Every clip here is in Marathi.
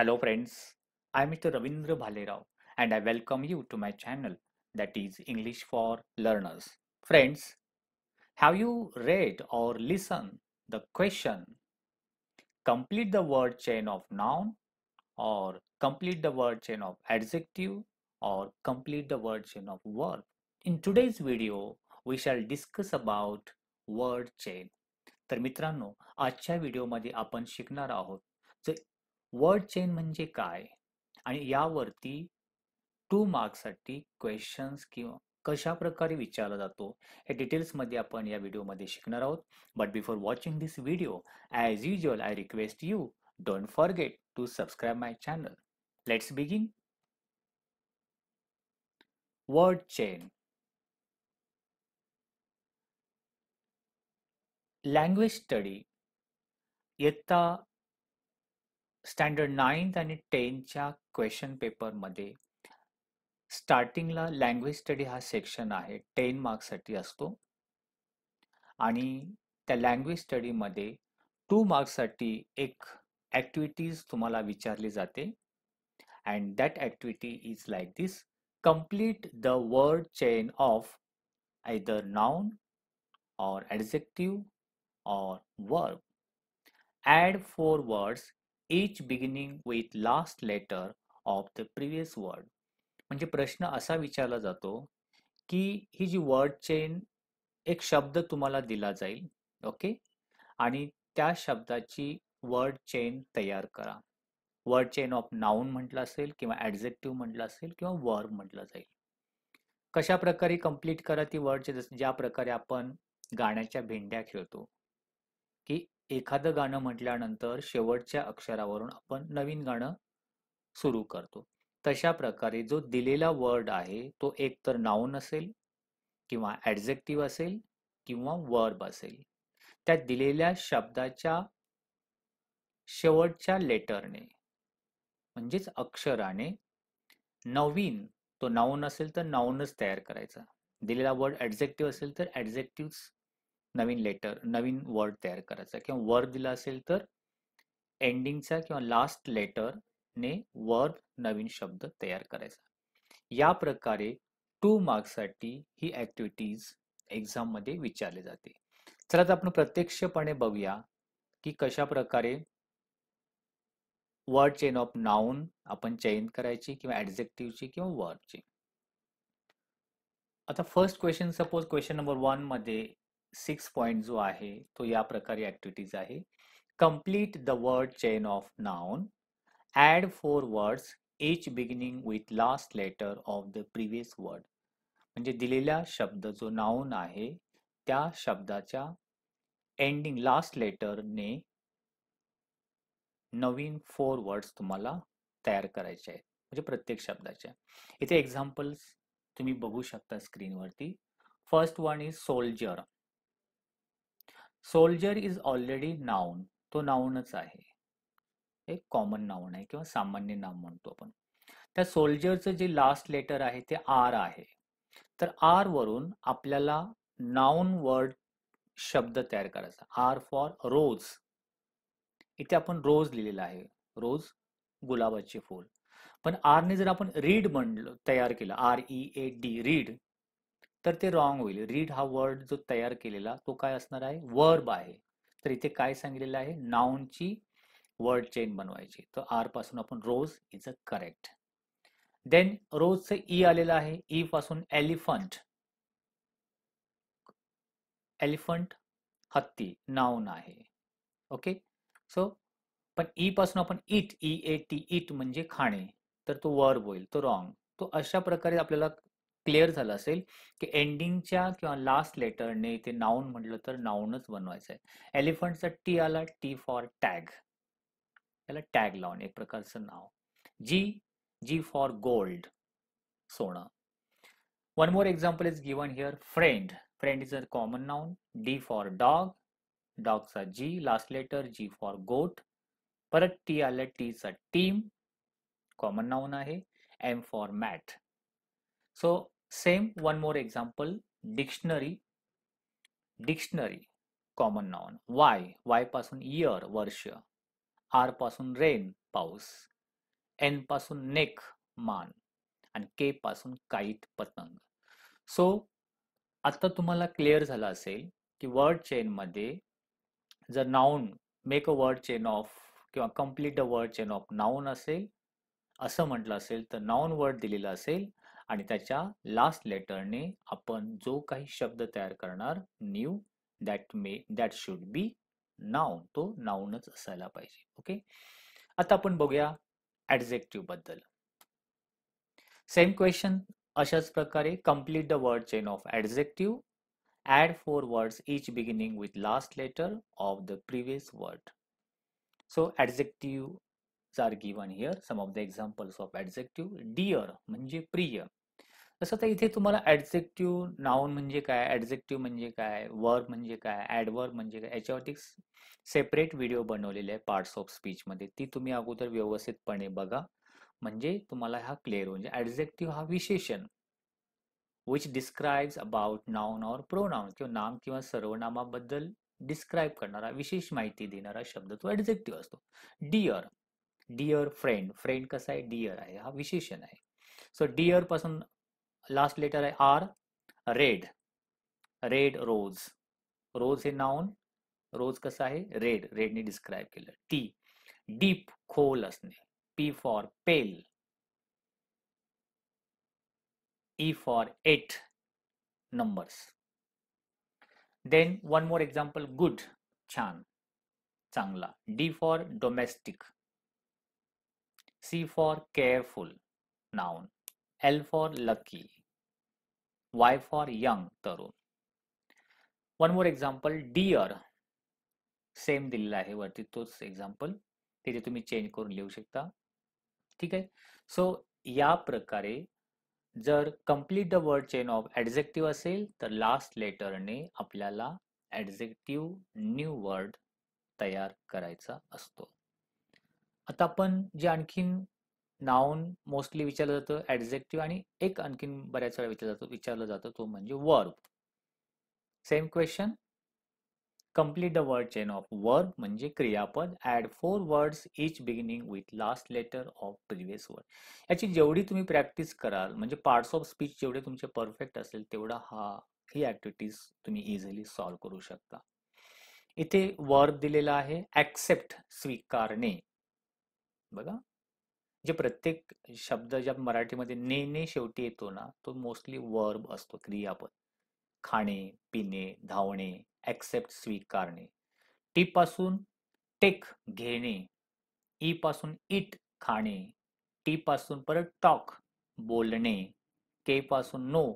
Hello friends, I am Mr. Ravindra Bhalerao and I welcome you to my channel that is English for Learners. Friends, have you read or listened the question complete the word chain of noun or complete the word chain of adjective or complete the word chain of verb. In today's video, we shall discuss about word chain. तर मित्रांनो आजच्या व्हिडिओमध्ये आपण शिकणार आहोत जो वर्ड चेन म्हणजे काय आणि यावरती टू मार्क्ससाठी क्वेश्चन्स किंवा कशा प्रकारे विचारला जातो हे डिटेल्समध्ये आपण या व्हिडिओमध्ये शिकणार आहोत but before watching this video as usual I request you don't forget to subscribe my channel let's begin word chain language study इयत्ता स्टँडर्ड नाईन्थ आणि टेनच्या क्वेश्चन पेपरमध्ये स्टार्टिंगला लँग्वेज स्टडी हा सेक्शन आहे टेन मार्क्ससाठी असतो आणि त्या लँग्वेज स्टडीमध्ये टू मार्क्ससाठी एक ॲक्टिव्हिटीज तुम्हाला विचारली जाते and that activity is like this complete the word chain of either noun or adjective or verb add four words each beginning with last letter of the previous word म्हणजे प्रश्न असा विचारला जातो की ही जी वर्ड चेन एक शब्द तुम्हाला दिला जाईल ओके आणि त्या शब्दाची वर्ड चेन तयार करा वर्ड चेन ऑफ नाऊन म्हटलं असेल किंवा ॲडजेक्टिव्ह म्हटलं असेल किंवा वर्ब म्हटलं जाईल कशा प्रकारे कंप्लीट करा ती वर्ड चेन ज्या प्रकारे आपण गाण्याच्या भेंड्या खेळतो एखादं गाणं म्हटल्यानंतर शेवटच्या अक्षरावरून आपण नवीन गाणं सुरू करतो तशा प्रकारे जो दिलेला वर्ड आहे तो एकतर नाऊन असेल किंवा ॲडझेक्टिव्ह असेल किंवा वर्ब असेल त्या दिलेल्या शब्दाच्या शेवटच्या लेटरने म्हणजेच अक्षराने नवीन तो नाऊन असेल तर नाऊनच तयार करायचा दिलेला वर्ड ॲडझेक्टिव्ह असेल तर ॲडझेक्टिव्ह नवीन लेटर नवीन वर्ड तयार करायचा किंवा वर्ड दिला असेल तर एंडिंगचा किंवा लास्ट ने वर्ड नवीन शब्द तयार करायचा या प्रकारे टू मार्क्ससाठी ही एग्जाम एक्झाममध्ये विचारले जाते चला आता आपण प्रत्यक्षपणे बघूया की कशा प्रकारे वर्ड चेन ऑफ नाऊन आपण चेन करायची किंवा ॲडझेक्टिव्हची किंवा वर्डची आता first question suppose question number one मध्ये सिक्स पॉईंट जो आहे तो या प्रकारे ॲक्टिव्हिटीज आहे complete the word chain of noun add four words each beginning with last letter of the previous word म्हणजे दिलेला शब्द जो नाउन आहे त्या शब्दाच्या एंडिंग लास्ट लेटरने नवीन फोर वर्ड्स तुम्हाला तयार करायचे आहेत म्हणजे प्रत्येक शब्दाच्या इथे एक्झाम्पल्स तुम्ही बघू शकता स्क्रीनवरती first one is soldier soldier is already noun तो नाऊनच आहे एक कॉमन नाऊन आहे किंवा सामान्य नाव म्हणतो आपण त्या सोल्जरचं जे लास्ट लेटर आहे ते आर आहे तर आर वरून आपल्याला नाउन वर्ड शब्द तयार करायचा आर फॉर रोज इथे आपण रोज लिहिलेला आहे रोज गुलाबाचे फूल पण आरने जर आपण रीड म्हणलं तयार केलं R E A D read तर ते रॉंग होईल रीड हा वर्ड जो तयार केलेला तो काय असणार आहे वर्ब आहे तर इथे काय सांगितलेलं आहे नाऊनची वर्ड चेन बनवायची तर आर पासून आपण rose is a correct then रोजचं ई आलेलं आहे ई e पासून एलिफंट एलिफंट हत्ती नाऊन आहे ओके सो पण ई e पासून आपण eat E A T eat म्हणजे खाणे तर तो वर्ब होईल तो रॉंग तो अशा प्रकारे आपल्याला क्लिअर झालं असेल की एंडिंगच्या किंवा लास्ट लेटरने इथे नाऊन म्हटलं तर नाऊनच बनवायचं आहे एलिफंटचा टी आला टी फॉर टॅग त्याला टॅग लावून एक प्रकारचं नाव जी जी फॉर गोल्ड सोनं one more example is given here friend friend is a common noun D for dog डॉगचा G last letter G for goat परत टी आलं टीचा टीम कॉमन नाऊन आहे M for mat so same one more example dictionary dictionary common noun Y Y पासून इयर वर्ष आर पासून रेन पाऊस एन पासून नेक मान आणि के पासून काईट पतंग सो so, आता तुम्हाला क्लिअर झालं असेल की वर्ड चेन मध्ये जर noun make a word chain of किंवा complete a word chain of noun असेल असं म्हटलं असेल तर नाऊन वर्ड दिलेलं असेल आणि त्याच्या लास्ट लेटरने आपण जो काही शब्द तयार करणार new that may that should be noun तो नाऊनच असायला पाहिजे ओके आता आपण बघूया ॲडझेक्टिव्ह बद्दल सेम क्वेश्चन अशाच प्रकारे complete the word chain of adjective add four words each beginning with last letter of the previous word so adjective are given here some of the examples of adjective dear म्हणजे प्रिय तसं तर इथे तुम्हाला ऍडजेक्टिव्ह नाऊन म्हणजे काय ॲडजेक्टिव्ह म्हणजे काय वर्ब म्हणजे काय वर म्हणजे काय याच्यावरती सेपरेट व्हिडिओ बनवलेले आहे पार्ट्स ऑफ स्पीचमध्ये ती तुम्ही अगोदर व्यवस्थितपणे बघा म्हणजे तुम्हाला हा क्लिअर होऊन ऍडजेक्टिव्ह हा विशेषण विच डिस्क्राइब्स अबाउट नाऊन और प्रोनाऊन किंवा नाम किंवा सर्वनामाबद्दल डिस्क्राईब करणारा विशेष माहिती देणारा शब्द तो ऍडजेक्टिव्ह असतो डिअर डिअर फ्रेंड फ्रेंड कसा आहे डिअर आहे हा विशेषण आहे सो डिअर पासून लास्ट लेटर है R red red rose rose है नाउन रोज कसा है रेड रेडने डिस्क्राईब केलं टी डीप खोल असणे P for pale E for eight numbers then one more example good छान चांगला D for domestic C for careful noun L for lucky Y for young, तरुण one more example dear same दिलेला आहे वरती तोच एक्झाम्पल तिथे तुम्ही चेंज करून लिहू शकता ठीक आहे सो या प्रकारे जर complete the word chain of adjective असेल तर लास्ट लेटरने आपल्याला ॲडझेक्टिव्ह न्यू वर्ड तयार करायचा असतो आता आपण जे आणखीन नाऊन मोस्टली विचारलं जातं ॲडझेक्टिव्ह आणि एक आणखीन बऱ्याच वेळा विचारला जातो विचारलं जातं तो म्हणजे verb same question complete the word chain of verb म्हणजे क्रियापद add four words each beginning with last letter of previous word याची जेवढी तुम्ही प्रॅक्टिस कराल म्हणजे पार्ट्स ऑफ स्पीच जेवढे तुमचे परफेक्ट असेल तेवढा हा ही ऍक्टिव्हिटीज तुम्ही इझिली सॉल्व करू शकता इथे वर्ब दिलेला आहे ऍक्सेप्ट स्वीकारणे बघा जे प्रत्येक शब्द ज्या मराठीमध्ये ने ने शेवटी येतो ना तो मोस्टली वर्ब असतो क्रियापद खाणे पिणे धावणे ॲक्सेप्ट स्वीकारणे टी पासून टेक घेणे ई पासून इट खाणे टी पासून परत टॉक बोलणे के पासून नो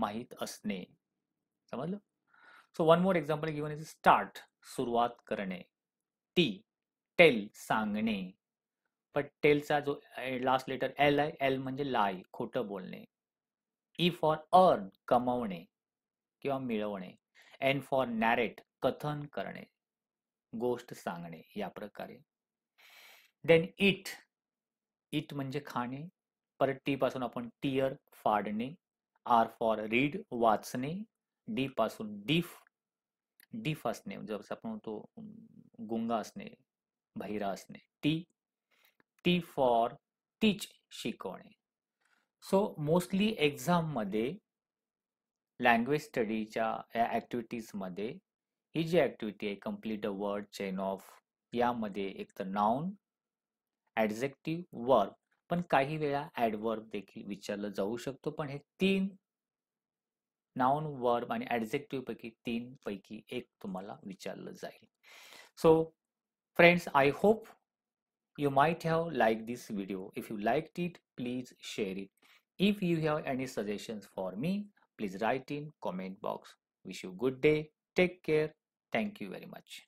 माहीत असणे समजलं so one more example given is start सुरुवात करणे टी टेल सांगणे पटेलचा जो लास्ट लेटर एल आहे एल म्हणजे लाय खोटं बोलणे ई फॉर अर्न कमवणे किंवा मिळवणे एन फॉर नॅरेट कथन करणे गोष्ट सांगणे या प्रकारे देन इट इट म्हणजे खाणे परत टी पासून आपण टीयर फाडणे आर फॉर रीड वाचणे डी पासून डीफ डीफ असणे जसं आपण तो गुंगा असणे बहिरा असणे टी टी फॉर टीच शिकवणे सो मोस्टली एक्झाममध्ये लँग्वेज स्टडीच्या या ॲक्टिव्हिटीजमध्ये ही जी ॲक्टिव्हिटी आहे complete a word chain of यामध्ये एक तर नाऊन ॲडझेक्टिव्ह वर्ब पण काही वेळा ॲडवर्ब देखील विचारलं जाऊ शकतो पण हे तीन नाऊन वर्ब आणि तीन पैकी एक तुम्हाला विचारलं जाईल so friends I hope you might have liked this video if you liked it please share it if you have any suggestions for me please write in comment box wish you good day take care thank you very much